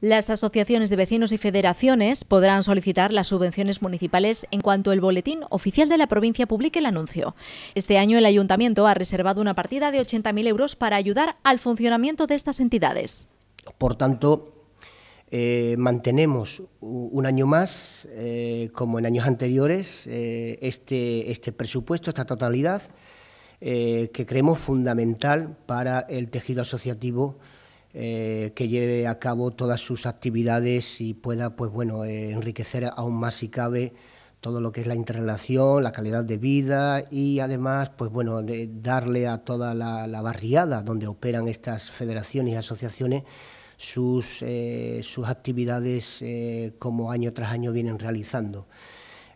Las asociaciones de vecinos y federaciones podrán solicitar las subvenciones municipales en cuanto el boletín oficial de la provincia publique el anuncio. Este año el ayuntamiento ha reservado una partida de 80.000 euros para ayudar al funcionamiento de estas entidades. Por tanto, eh, mantenemos un año más, eh, como en años anteriores, eh, este, este presupuesto, esta totalidad, que creemos fundamental para el tejido asociativo eh, que lleve a cabo todas sus actividades y pueda, pues bueno, eh, enriquecer aún más si cabe todo lo que es la interrelación, la calidad de vida y además, pues bueno, darle a toda la, barriada donde operan estas federaciones y asociaciones sus eh, actividades como año tras año vienen realizando.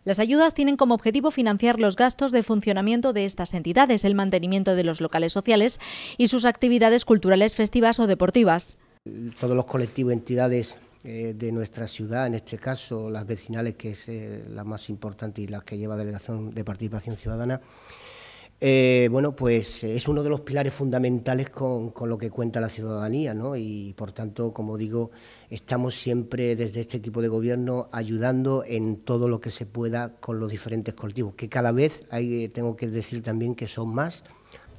Las ayudas tienen como objetivo financiar los gastos de funcionamiento de estas entidades, el mantenimiento de los locales sociales y sus actividades culturales, festivas o deportivas. Todos los colectivos, entidades eh, de nuestra ciudad, en este caso las vecinales, que es eh, la más importante y la que lleva delegación de participación ciudadana, eh, bueno, pues es uno de los pilares fundamentales con, lo que cuenta la ciudadanía, ¿no? Y por tanto, como digo, estamos siempre desde este equipo de gobierno ayudando en todo lo que se pueda con los diferentes cultivos, que cada vez hay, eh, tengo que decir también que son más.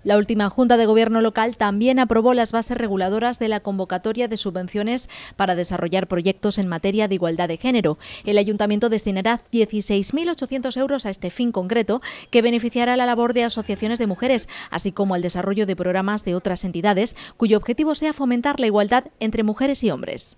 La última Junta de Gobierno local también aprobó las bases reguladoras de la convocatoria de subvenciones para desarrollar proyectos en materia de igualdad de género. El ayuntamiento destinará 16.800 euros a este fin concreto, que beneficiará la labor de asociaciones de mujeres, así como al desarrollo de programas de otras entidades, cuyo objetivo sea fomentar la igualdad entre mujeres y hombres.